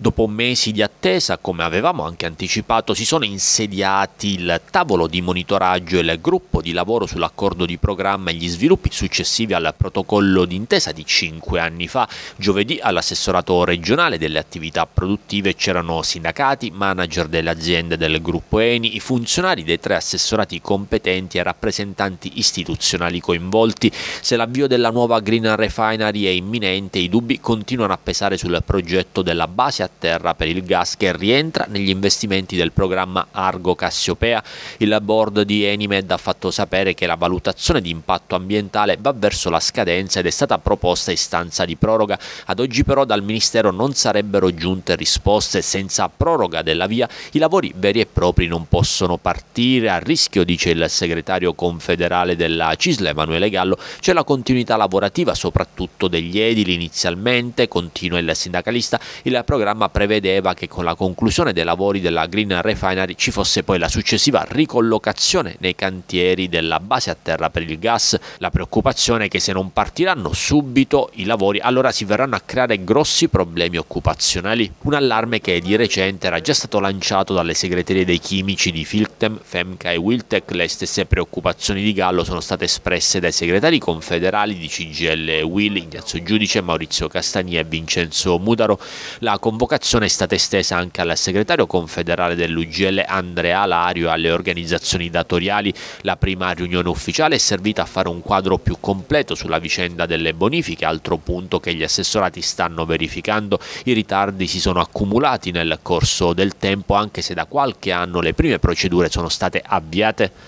Dopo mesi di attesa, come avevamo anche anticipato, si sono insediati il tavolo di monitoraggio e il gruppo di lavoro sull'accordo di programma e gli sviluppi successivi al protocollo d'intesa di cinque anni fa. Giovedì all'assessorato regionale delle attività produttive c'erano sindacati, manager delle aziende del gruppo ENI, i funzionari dei tre assessorati competenti e rappresentanti istituzionali coinvolti. Se l'avvio della nuova Green Refinery è imminente, i dubbi continuano a pesare sul progetto della base a terra per il gas che rientra negli investimenti del programma Argo Cassiopea. Il board di Enimed ha fatto sapere che la valutazione di impatto ambientale va verso la scadenza ed è stata proposta istanza di proroga. Ad oggi però dal Ministero non sarebbero giunte risposte. Senza proroga della via i lavori veri e propri non possono partire. A rischio, dice il segretario confederale della Cisle Emanuele Gallo, c'è la continuità lavorativa soprattutto degli edili inizialmente, continua il sindacalista, il programma programma prevedeva che con la conclusione dei lavori della Green Refinery ci fosse poi la successiva ricollocazione nei cantieri della base a terra per il gas. La preoccupazione è che se non partiranno subito i lavori allora si verranno a creare grossi problemi occupazionali. Un allarme che di recente era già stato lanciato dalle segreterie dei chimici di Filtem, Femca e Wiltec. Le stesse preoccupazioni di Gallo sono state espresse dai segretari confederali di CGL e Will, Ignazio Giudice, Maurizio Castagni e Vincenzo Mudaro. La convocazione convocazione è stata estesa anche al segretario confederale dell'UGL Andrea Lario e alle organizzazioni datoriali. La prima riunione ufficiale è servita a fare un quadro più completo sulla vicenda delle bonifiche, altro punto che gli assessorati stanno verificando. I ritardi si sono accumulati nel corso del tempo anche se da qualche anno le prime procedure sono state avviate